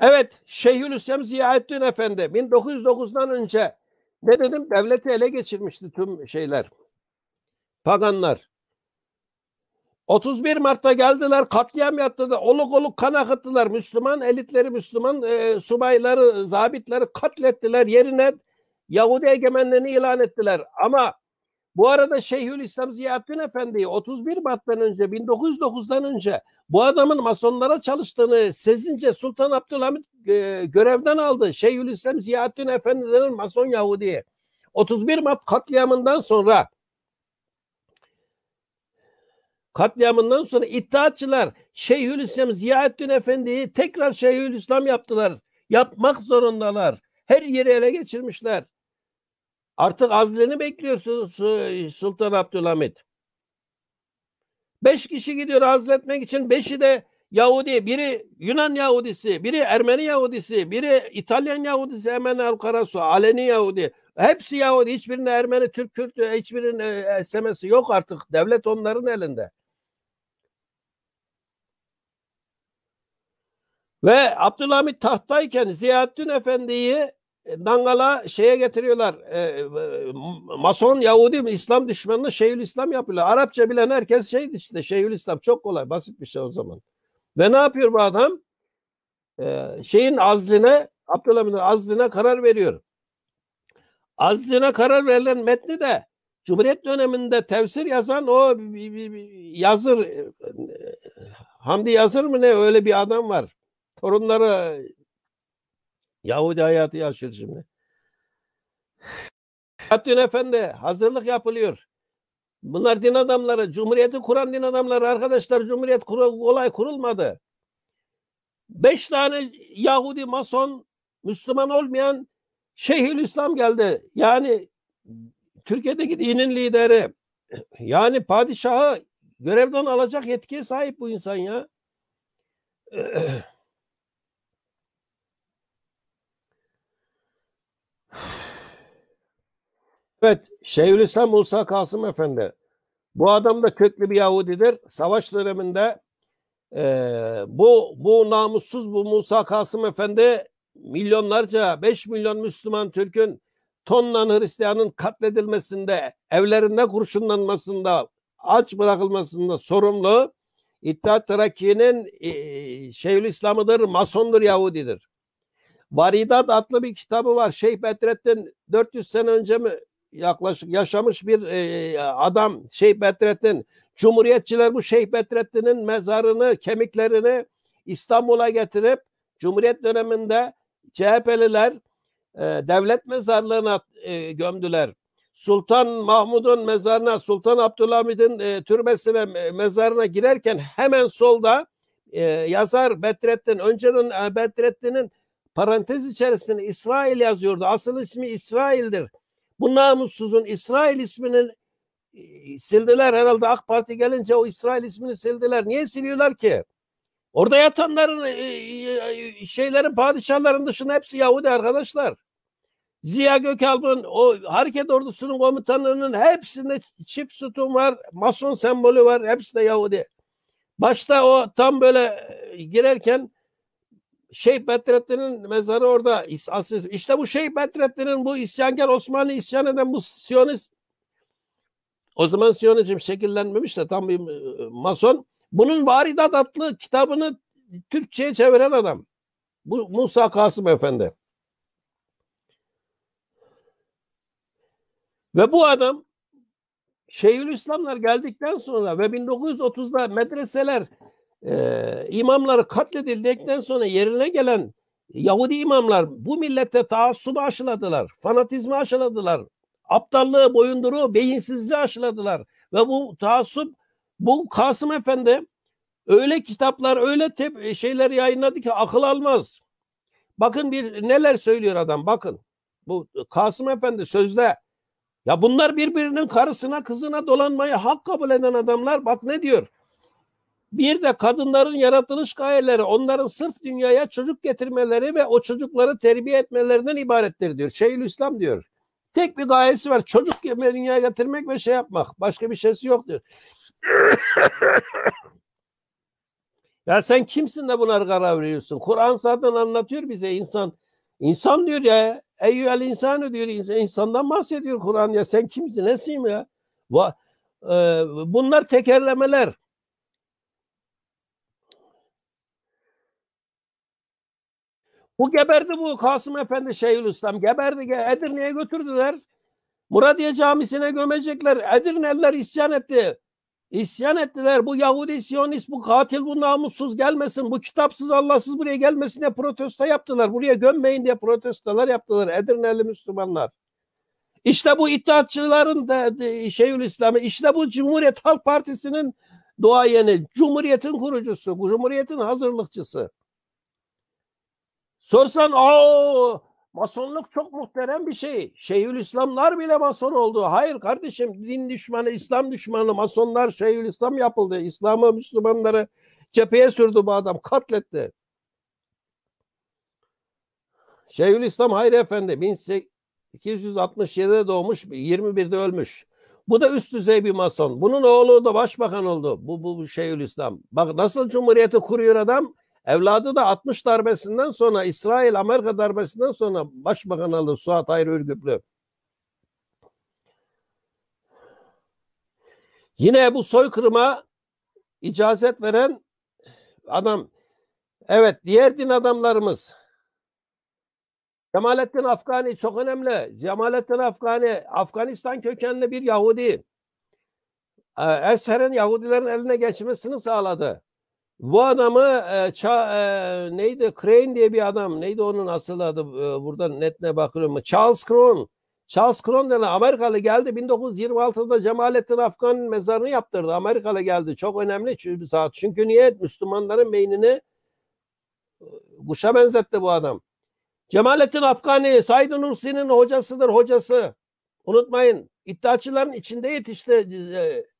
Evet Şeyhülislam Ziyaettin Efendi 1909'dan önce ne dedim devleti ele geçirmişti tüm şeyler. Paganlar. 31 Mart'ta geldiler katliam yaptılar. Oluk oluk kan akıttılar. Müslüman elitleri, Müslüman e, subayları, zabitleri katlettiler. Yerine Yahudi egemenliğini ilan ettiler. Ama bu arada Şeyhülislam Ziyaettin Efendi'yi 31 Mart'tan önce 1909'dan önce bu adamın masonlara çalıştığını sezince Sultan Abdülhamit e, görevden aldı. Şeyhülislam Ziyaettin Efendi denen mason Yahudi. 31 Mart katliamından sonra katliamından sonra iddiaçılar Şeyhülislam Ziyaettin Efendi'yi tekrar Şeyhülislam yaptılar. Yapmak zorundalar. Her yeri ele geçirmişler. Artık azleni bekliyorsun Sultan Abdülhamit. Beş kişi gidiyor azletmek için. Beşi de Yahudi, biri Yunan Yahudisi, biri Ermeni Yahudisi, biri İtalyan Yahudisi, hemen Karasu, Aleni Yahudi. Hepsi Yahudi, hiçbirinde Ermeni, Türk, Kürt, hiçbirinin e, SMS'i yok artık. Devlet onların elinde. Ve Abdülhamit tahtayken Ziyaddin Efendi'yi e, Dangala şeye getiriyorlar. E, e, Mason, Yahudi mi? İslam düşmanını Şeyhül İslam yapıyorlar. Arapça bilen herkes şeydi işte. Şeyhül İslam çok kolay. Basit bir şey o zaman. Ve ne yapıyor bu adam? E, şeyin azline Abdülhamid'in azline karar veriyor. Azline karar verilen metni de Cumhuriyet döneminde tefsir yazan o yazır e, Hamdi Yazır mı ne öyle bir adam var. Torunları Yahudi hayatı yaşıyor şimdi. Selahattin Efendi hazırlık yapılıyor. Bunlar din adamları. Cumhuriyeti kuran din adamları. Arkadaşlar Cumhuriyet kuru, kolay kurulmadı. Beş tane Yahudi, Mason, Müslüman olmayan Şeyhül İslam geldi. Yani Türkiye'deki dinin lideri. Yani padişahı görevden alacak yetkiye sahip bu insan ya. Evet, Şeyhülislam Musa Kasım Efendi. Bu adam da köklü bir Yahudidir. Savaş döneminde e, bu bu namussuz bu Musa Kasım Efendi milyonlarca 5 milyon Müslüman Türk'ün tonla Hristiyan'ın katledilmesinde, evlerinde kurşunlanmasında, aç bırakılmasında sorumlu İttihat Terakki'nin e, Şeyhülislam'ıdır, masondur, Yahudidir. Varidat adlı bir kitabı var. Şeyh Bedrettin 400 sene önce mi yaklaşık yaşamış bir e, adam Şeyh Bedrettin. Cumhuriyetçiler bu Şeyh Bedrettin'in mezarını, kemiklerini İstanbul'a getirip Cumhuriyet döneminde CHP'liler e, devlet mezarlığına e, gömdüler. Sultan Mahmud'un mezarına, Sultan Abdülhamid'in e, türbesine, mezarına girerken hemen solda e, yazar Bedrettin, önceden e, Bedrettin'in parantez içerisinde İsrail yazıyordu. Asıl ismi İsrail'dir. Bu namussuzun İsrail isminin e, sildiler herhalde AK Parti gelince o İsrail ismini sildiler. Niye siliyorlar ki? Orada yatanların e, e, şeylerin padişahların dışında hepsi Yahudi arkadaşlar. Ziya Gökalp'ın o hareket ordusunun komutanlarının hepsinde çift sütun var, mason sembolü var, hepsi de Yahudi. Başta o tam böyle girerken Şeyh Bedrettin'in mezarı orada. İşte bu Şeyh Bedrettin'in bu isyankar Osmanlı isyan eden bu Siyonist o zaman Siyonizm şekillenmemiş de tam bir e, mason. Bunun Varidat adlı kitabını Türkçe'ye çeviren adam. Bu Musa Kasım Efendi. Ve bu adam Şeyhülislamlar geldikten sonra ve 1930'da medreseler ee, imamları katledildikten sonra yerine gelen Yahudi imamlar bu millette taassubu aşıladılar, fanatizmi aşıladılar, aptallığı, boyunduruğu, beyinsizliği aşıladılar. Ve bu taassup, bu Kasım Efendi öyle kitaplar, öyle tep- e, şeyler yayınladı ki akıl almaz. Bakın bir neler söylüyor adam bakın. Bu Kasım Efendi sözde ya bunlar birbirinin karısına kızına dolanmayı hak kabul eden adamlar bak ne diyor. Bir de kadınların yaratılış gayeleri onların sırf dünyaya çocuk getirmeleri ve o çocukları terbiye etmelerinden ibarettir diyor. İslam diyor. Tek bir gayesi var. Çocuk dünyaya getirmek ve şey yapmak. Başka bir şeysi yok diyor. ya sen kimsin de bunlar karar veriyorsun? Kur'an zaten anlatıyor bize insan. İnsan diyor ya. Eyyüel insanı diyor. insandan bahsediyor Kur'an ya. Sen kimsin? Nesin ya? Va, e, bunlar tekerlemeler. Bu geberdi bu Kasım Efendi Şeyhülislam geberdi. Edirne'ye götürdüler. Muradiye Camisi'ne gömecekler. Edirneliler isyan etti. İsyan ettiler. Bu Yahudi Siyonist, bu katil, bu namussuz gelmesin, bu kitapsız, Allahsız buraya gelmesin diye protesto yaptılar. Buraya gömmeyin diye protestolar yaptılar Edirneli Müslümanlar. İşte bu iddiatçıların da Şeyhülislam'ı, işte bu Cumhuriyet Halk Partisi'nin doğayeni, Cumhuriyet'in kurucusu, Cumhuriyet'in hazırlıkçısı. Sorsan o masonluk çok muhterem bir şey. Şeyhülislamlar bile mason oldu. Hayır kardeşim din düşmanı, İslam düşmanı, masonlar Şeyhülislam yapıldı. İslam'ı, Müslümanları cepheye sürdü bu adam. Katletti. Şeyhülislam Hayri Efendi 1267'de doğmuş, 21'de ölmüş. Bu da üst düzey bir mason. Bunun oğlu da başbakan oldu. Bu, bu, bu Şeyhülislam. Bak nasıl cumhuriyeti kuruyor adam? Evladı da 60 darbesinden sonra İsrail Amerika darbesinden sonra başbakan aldı Suat Hayri Ürgüplü. Yine bu soykırıma icazet veren adam evet diğer din adamlarımız Cemalettin Afgani çok önemli. Cemalettin Afgani Afganistan kökenli bir Yahudi. Ee, Eser'in Yahudilerin eline geçmesini sağladı. Bu adamı e, ça, e, neydi? Crane diye bir adam. Neydi onun asıl adı? E, net ne bakıyorum. Charles Cron. Charles Cron denen Amerikalı geldi. 1926'da Cemalettin Afgan mezarını yaptırdı. Amerikalı geldi. Çok önemli bir saat. Çünkü niye? Müslümanların beynini e, kuşa benzetti bu adam. Cemalettin Afgani, Said Nursi'nin hocasıdır hocası. Unutmayın. İddiaçıların içinde yetişti e,